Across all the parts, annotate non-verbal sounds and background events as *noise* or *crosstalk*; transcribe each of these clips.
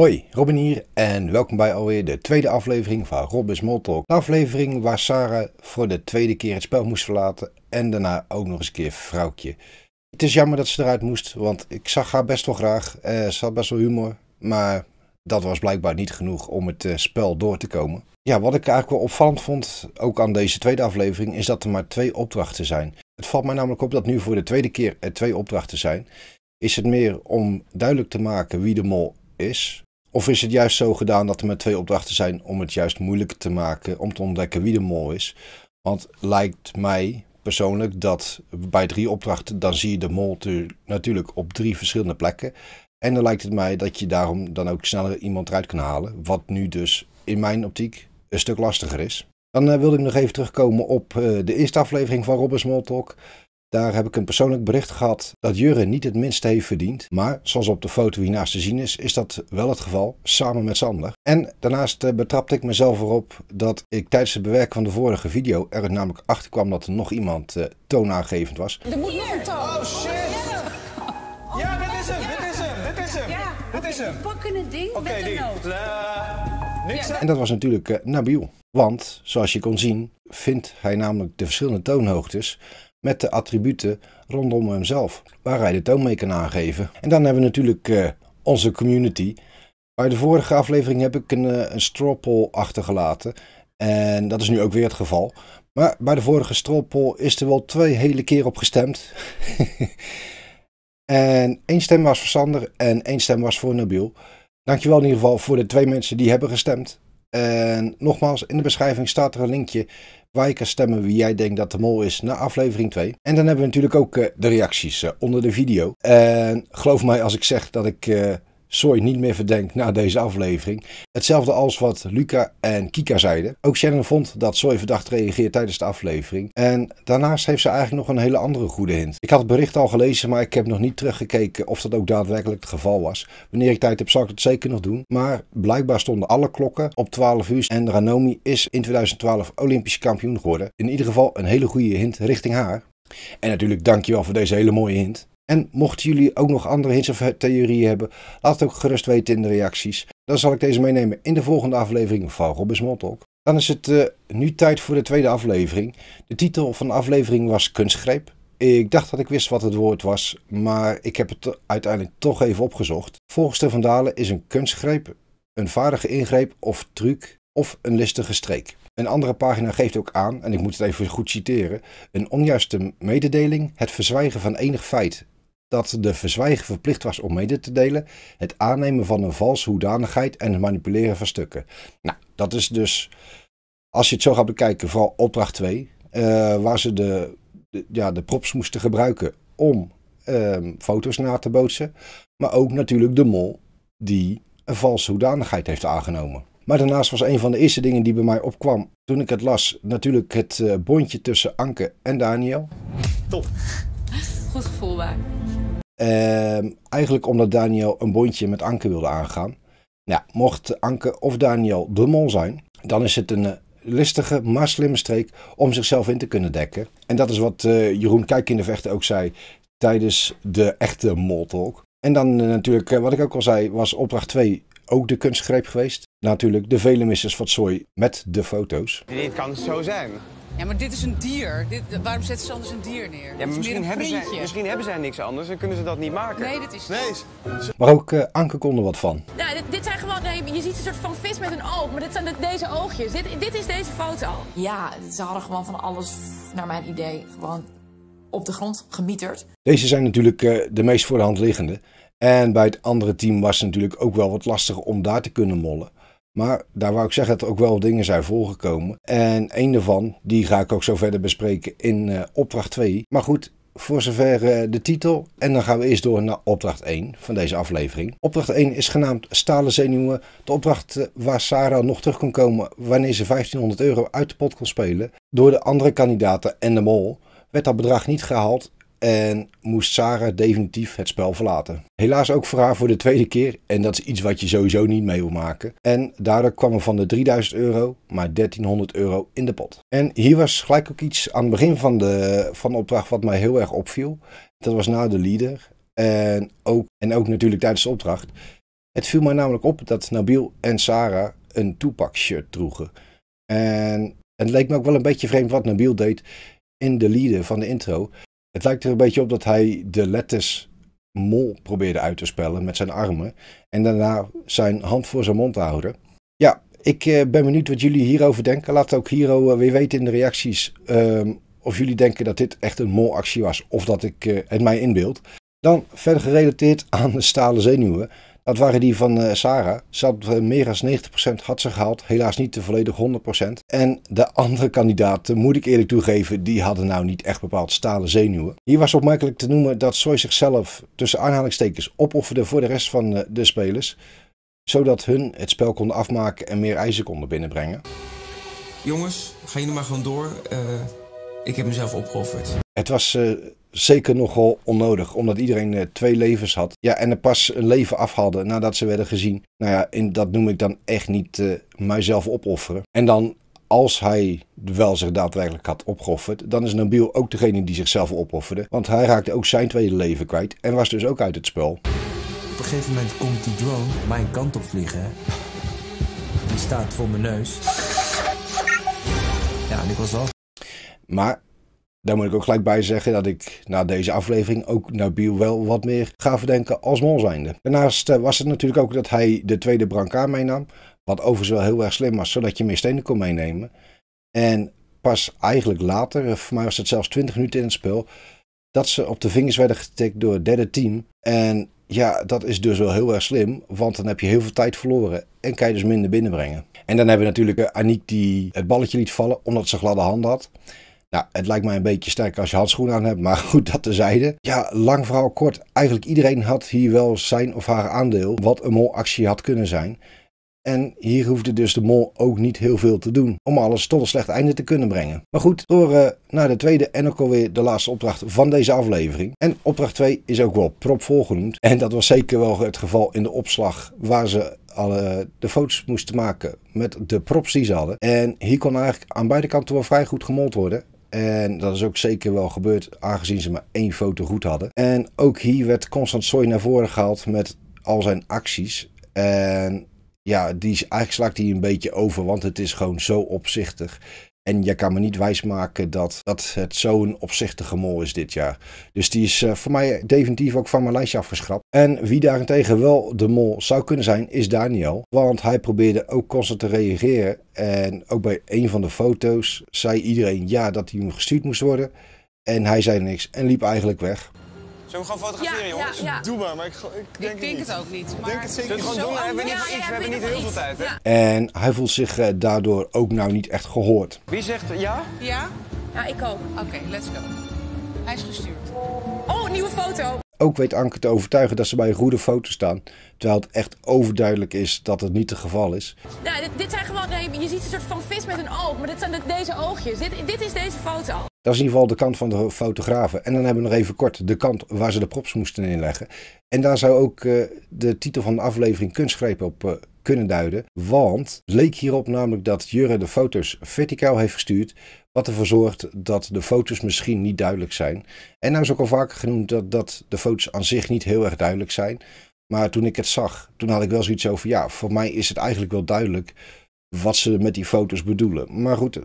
Hoi, Robin hier en welkom bij alweer de tweede aflevering van Robin's Mol. Talk. De aflevering waar Sarah voor de tweede keer het spel moest verlaten en daarna ook nog eens een keer vrouwtje. Het is jammer dat ze eruit moest, want ik zag haar best wel graag. Eh, ze had best wel humor, maar dat was blijkbaar niet genoeg om het eh, spel door te komen. Ja, wat ik eigenlijk wel opvallend vond, ook aan deze tweede aflevering, is dat er maar twee opdrachten zijn. Het valt mij namelijk op dat nu voor de tweede keer er twee opdrachten zijn. Is het meer om duidelijk te maken wie de mol is, of is het juist zo gedaan dat er maar twee opdrachten zijn om het juist moeilijker te maken om te ontdekken wie de mol is? Want lijkt mij persoonlijk dat bij drie opdrachten dan zie je de mol natuurlijk op drie verschillende plekken. En dan lijkt het mij dat je daarom dan ook sneller iemand eruit kan halen. Wat nu dus in mijn optiek een stuk lastiger is. Dan eh, wilde ik nog even terugkomen op eh, de eerste aflevering van Mol Talk. Daar heb ik een persoonlijk bericht gehad dat Jurre niet het minst heeft verdiend. Maar zoals op de foto hiernaast te zien is, is dat wel het geval, samen met Sander. En daarnaast eh, betrapte ik mezelf erop dat ik tijdens het bewerken van de vorige video er namelijk achter kwam dat er nog iemand eh, toonaangevend was. Er moet Oh shit! Ja, dit is hem, dit is hem, dit is hem. Ja, dit is Pakken het ding met de noot. En dat was natuurlijk uh, Nabil. Want, zoals je kon zien, vindt hij namelijk de verschillende toonhoogtes met de attributen rondom hemzelf, waar hij de toon mee kan aangeven. En dan hebben we natuurlijk eh, onze community. Bij de vorige aflevering heb ik een, eh, een poll achtergelaten. En dat is nu ook weer het geval. Maar bij de vorige stroppel is er wel twee hele keer op gestemd. *laughs* en één stem was voor Sander en één stem was voor Nabil. Dankjewel in ieder geval voor de twee mensen die hebben gestemd. En nogmaals, in de beschrijving staat er een linkje waar je kan stemmen wie jij denkt dat de mol is na aflevering 2. En dan hebben we natuurlijk ook eh, de reacties eh, onder de video. En geloof mij als ik zeg dat ik eh, Soy niet meer verdenkt na deze aflevering. Hetzelfde als wat Luca en Kika zeiden. Ook Shannon vond dat Soy verdacht reageert tijdens de aflevering. En daarnaast heeft ze eigenlijk nog een hele andere goede hint. Ik had het bericht al gelezen, maar ik heb nog niet teruggekeken of dat ook daadwerkelijk het geval was. Wanneer ik tijd heb, zal ik het zeker nog doen. Maar blijkbaar stonden alle klokken op 12 uur en Ranomi is in 2012 Olympisch kampioen geworden. In ieder geval een hele goede hint richting haar. En natuurlijk dankjewel voor deze hele mooie hint. En mochten jullie ook nog andere hints of theorieën hebben, laat het ook gerust weten in de reacties. Dan zal ik deze meenemen in de volgende aflevering van Robbins Motlok. Dan is het eh, nu tijd voor de tweede aflevering. De titel van de aflevering was Kunstgreep. Ik dacht dat ik wist wat het woord was, maar ik heb het uiteindelijk toch even opgezocht. Volgens de Vandalen is een kunstgreep een vaardige ingreep of truc of een listige streek. Een andere pagina geeft ook aan, en ik moet het even goed citeren, een onjuiste mededeling, het verzwijgen van enig feit, dat de verzwijger verplicht was om mede te delen, het aannemen van een valse hoedanigheid en het manipuleren van stukken. Nou, dat is dus, als je het zo gaat bekijken, vooral opdracht 2, eh, waar ze de, ja, de props moesten gebruiken om ehm, foto's na te bootsen, maar ook natuurlijk de mol die een valse hoedanigheid heeft aangenomen. Maar daarnaast was een van de eerste dingen die bij mij opkwam toen ik het las, natuurlijk het eh, bondje tussen Anke en Daniel. Top. Goed gevoel waar. Ehm, eigenlijk omdat Daniel een bondje met Anke wilde aangaan. mocht Anke of Daniel de mol zijn, dan is het een eh, listige, maar slimme streek om zichzelf in te kunnen dekken. En dat is wat uh, Jeroen Vechten ook zei tijdens de echte moltalk. En dan eh, natuurlijk, wat ik ook al zei, was opdracht 2 ook de kunstgreep geweest. Natuurlijk de vele Misses van zooi met de foto's. Dit kan zo zijn. Ja, maar dit is een dier. Dit, waarom zetten ze anders een dier neer? Ja, misschien, hebben zij, misschien hebben zij niks anders en kunnen ze dat niet maken. Nee, dit is Nee. Maar ook uh, Anke kon wat van. dit, zijn gewoon... je ziet een soort van vis met een oog, maar dit zijn de, deze oogjes. Dit, dit is deze foto. Ja, ze hadden gewoon van alles, naar mijn idee, gewoon op de grond gemieterd. Deze zijn natuurlijk eh, de meest voor de hand liggende. En bij het andere team was het natuurlijk ook wel wat lastiger om daar te kunnen mollen. Maar daar wou ik zeggen dat er ook wel dingen zijn voorgekomen. En een daarvan, die ga ik ook zo verder bespreken in eh, opdracht 2. Maar goed, voor zover eh, de titel. En dan gaan we eerst door naar opdracht 1 van deze aflevering. Opdracht 1 is genaamd Stalen Zenuwen. De opdracht eh, waar Sarah nog terug kon komen wanneer ze 1500 euro uit de pot kon spelen. Door de andere kandidaten en de mol werd dat bedrag niet gehaald en moest Sarah definitief het spel verlaten. Helaas ook voor haar voor de tweede keer en dat is iets wat je sowieso niet mee wil maken. En daardoor kwam er van de 3000 euro maar 1300 euro in de pot. En hier was gelijk ook iets aan het begin van de, van de opdracht wat mij heel erg opviel. Dat was na nou de leader en ook, en ook natuurlijk tijdens de opdracht. Het viel mij namelijk op dat Nabil en Sarah een Tupac shirt droegen. En het leek me ook wel een beetje vreemd wat Nabil deed in de leader van de intro. Het lijkt er een beetje op dat hij de letters mol probeerde uit te spellen met zijn armen. En daarna zijn hand voor zijn mond te houden. Ja, ik eh, ben benieuwd wat jullie hierover denken. Laat ook hier eh, weer weten in de reacties ehm, of jullie denken dat dit echt een molactie was. Of dat ik eh, het mij inbeeld. Dan verder gerelateerd aan de stalen zenuwen. Dat waren die van eh, Sarah. Ze eh, meer dan 90% had ze gehaald. Helaas niet de volledige 100%. En de andere kandidaten, eh, moet ik eerlijk toegeven, die hadden nou niet echt bepaald stalen zenuwen. Hier was opmerkelijk te noemen dat Soy zichzelf tussen aanhalingstekens opofferde voor de rest van de spelers. Zodat hun het spel konden afmaken en meer eisen konden binnenbrengen. Jongens, ga je jullie maar gewoon door. ik heb mezelf opgeofferd. Het was zeker nogal onnodig, omdat iedereen eh, twee levens had. Ja, en er pas een leven af nadat ze werden gezien. Nou ja, in, dat noem ik dan echt niet eh, mijzelf opofferen. En dan, als hij wel zich daadwerkelijk had opgeofferd, dan is Nabil ook degene die zichzelf opofferde. Want hij raakte ook zijn tweede leven kwijt en was dus ook uit het spel. Op een gegeven moment komt die drone mijn kant op vliegen. Die staat voor mijn neus. Ja, en ik was al. Maar daar moet ik ook gelijk bij zeggen dat ik na deze aflevering ook Nabil wel wat meer ga verdenken als mol zijnde. Daarnaast eh, was het natuurlijk ook dat hij de tweede brancard meenam. Wat overigens wel heel erg slim was, zodat je meer stenen kon meenemen. En pas eigenlijk later, eh, voor mij was het zelfs 20 minuten in het spel, dat ze op de vingers werden getikt door het derde team. En ja, dat is dus wel heel erg slim, want dan heb je heel veel tijd verloren en kan je dus minder binnenbrengen. En dan hebben we natuurlijk eh, Aniek die het balletje liet vallen omdat ze gladde handen had. Nou, het lijkt mij een beetje sterk als je handschoenen aan hebt, maar *laughs* goed, dat tezijde. Ja, lang verhaal kort. Eigenlijk iedereen had hier wel zijn of haar aandeel, wat een molactie had kunnen zijn. En hier hoefde dus de mol ook niet heel veel te doen om alles tot een slecht einde te kunnen brengen. Maar goed, door eh, naar de tweede en ook alweer de laatste opdracht van deze aflevering. En opdracht 2 is ook wel propvol genoemd. En dat was zeker wel het geval in de opslag waar ze alle eh, de foto's moesten maken met de props die ze hadden. En hier kon eigenlijk aan beide kanten wel vrij goed gemold worden. En dat is ook zeker wel gebeurd, aangezien ze maar één foto goed hadden. En ook hier werd constant Soy naar voren gehaald met al zijn acties. En ja, die, eigenlijk slaakt hij een beetje over, want het is gewoon zo opzichtig. En je kan me niet wijsmaken dat, dat het zo'n opzichtige mol is dit jaar. Dus die is eh, voor mij definitief ook van mijn lijstje afgeschrapt. En wie daarentegen wel de mol zou kunnen zijn, is Daniel. Want hij probeerde ook constant te reageren. En ook bij een van de foto's zei iedereen ja dat hij hem gestuurd moest worden. En hij zei niks en liep eigenlijk weg. Zullen we gewoon fotograferen, jongens? Ja, Doe maar, maar ik, ik denk, ik denk het, ook niet. Maar... denk het zeker. gewoon We hebben niet, we hebben niet heel veel tijd, hè? En hij voelt zich eh, daardoor ook nou niet echt gehoord. Wie zegt ja? Ja? Ja, ik ook. Oké, let's go. Hij is gestuurd. Oh, nieuwe foto! Ook weet Anke te overtuigen dat ze bij een goede foto staan. Terwijl het echt overduidelijk is dat het niet het geval is. Ja, nou, dit, zijn gewoon, je ziet een soort van vis met een oog, maar dit zijn de, deze oogjes. Dit, dit is deze foto. Dat is in ieder geval de kant van de fotografen. En dan hebben we nog even kort de kant waar ze de props moesten inleggen. En daar zou ook eh, de titel van de aflevering Kunstgrepen op eh, kunnen duiden. Want leek hierop namelijk dat Jurre de foto's verticaal heeft gestuurd. Wat ervoor zorgt dat de foto's misschien niet duidelijk zijn. En nou is ook al vaker genoemd dat, dat de foto's aan zich niet heel erg duidelijk zijn. Maar toen ik het zag, toen had ik wel zoiets over... ja, voor mij is het eigenlijk wel duidelijk wat ze met die foto's bedoelen. Maar goed,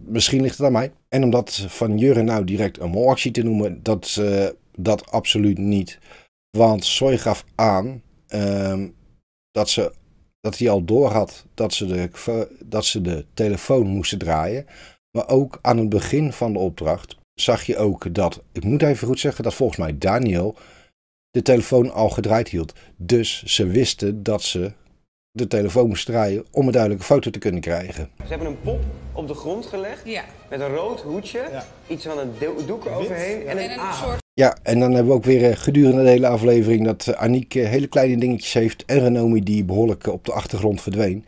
Misschien ligt het aan mij. En om dat van Jurre nou direct een molactie te noemen, dat, eh, dat absoluut niet. Want Soy gaf aan ehm, dat, ze, dat hij al door had dat ze, de, dat ze de telefoon moesten draaien. Maar ook aan het begin van de opdracht zag je ook dat, ik moet even goed zeggen, dat volgens mij Daniel de telefoon al gedraaid hield. Dus ze wisten dat ze de telefoon moest draaien om een duidelijke foto te kunnen krijgen. Ze hebben een pop op de grond gelegd ja. met een rood hoedje, iets van een doek overheen ja. en een, soort... Ja, en dan hebben we ook weer eh, gedurende de hele aflevering dat eh, Aniek eh, hele kleine dingetjes heeft en Renomi die behoorlijk op de achtergrond verdween.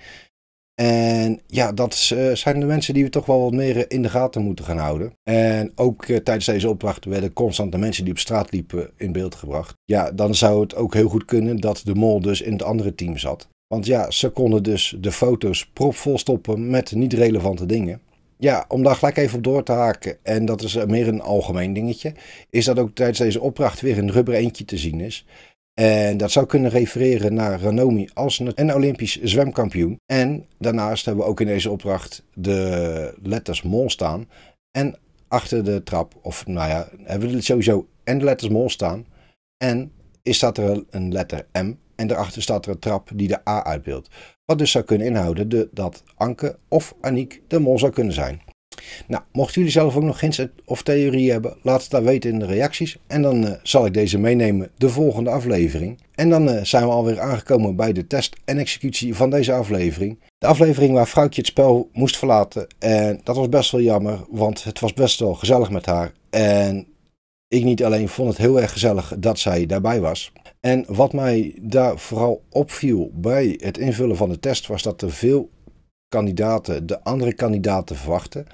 En ja, dat zijn de mensen die we toch wel wat meer in de gaten moeten gaan houden. En ook tijdens deze opdracht werden constant de mensen die op straat liepen in beeld gebracht. Ja, dan zou het ook heel goed kunnen dat de mol dus in het andere team zat. Want ja, ze konden dus de foto's propvol stoppen met niet relevante dingen. Ja, om daar gelijk even op door te haken, en dat is eh, meer een algemeen dingetje, is dat ook tijdens deze opdracht weer een rubber eentje te zien is. En dat zou kunnen refereren naar Ranomi als een Olympisch zwemkampioen. En daarnaast hebben we ook in deze opdracht de letters mol staan. En achter de trap, of nou ja, hebben we sowieso en de letters mol staan. En is dat er een letter M en daarachter staat er een trap die de A uitbeeldt. Wat dus zou kunnen inhouden de, dat Anke of Aniek de mol zou kunnen zijn. Nou, mochten jullie zelf ook nog hints of theorieën hebben, laat het daar weten in de reacties. En dan eh, zal ik deze meenemen de volgende aflevering. En dan eh, zijn we alweer aangekomen bij de test en executie van deze aflevering. De aflevering waar Vrouwtje het spel moest verlaten. En dat was best wel jammer, want het was best wel gezellig met haar. En ik niet alleen vond het heel erg gezellig dat zij daarbij was. En wat mij daar vooral opviel bij het invullen van de test was dat er veel kandidaten de andere kandidaten verwachten.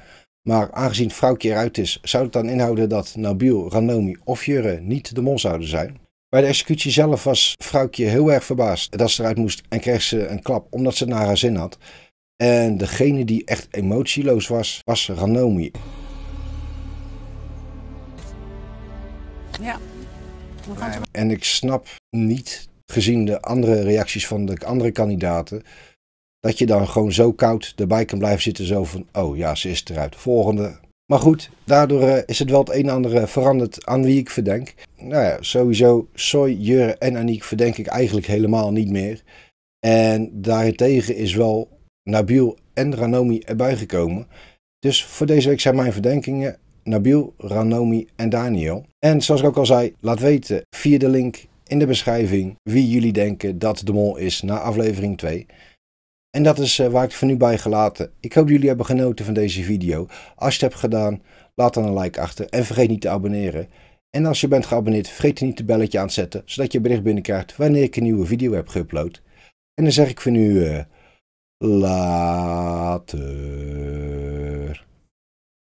Maar aangezien Vrouwtje eruit is, zou het dan inhouden dat Nabil, Ranomi of Jurre niet de mol zouden zijn? Bij de executie zelf was Vrouwtje heel erg verbaasd dat ze eruit moest en kreeg ze een klap omdat ze het naar haar zin had. En degene die echt emotieloos was, was Ranomi. Ja, en ik snap niet, gezien de andere reacties van de andere kandidaten, dat je dan gewoon zo koud erbij kan blijven zitten. Zo van, oh ja, ze is eruit. Volgende. Maar goed, daardoor eh, is het wel het een en ander eh, veranderd aan wie ik verdenk. Nou ja, sowieso Soy, Jur en Aniek verdenk ik eigenlijk helemaal niet meer. En daarentegen is wel Nabil en Ranomi erbij gekomen. Dus voor deze week zijn mijn verdenkingen Nabil, Ranomi en Daniel. En zoals ik ook al zei, laat weten via de link in de beschrijving wie jullie denken dat de mol is na aflevering 2. En dat is eh, waar ik voor nu bij gelaten. Ik hoop jullie hebben genoten van deze video. Als je het hebt gedaan, laat dan een like achter en vergeet niet te abonneren. En als je bent geabonneerd, vergeet niet het belletje aan te zetten, zodat je bericht binnenkrijgt wanneer ik een nieuwe video heb geüpload. En dan zeg ik voor nu, eh, later.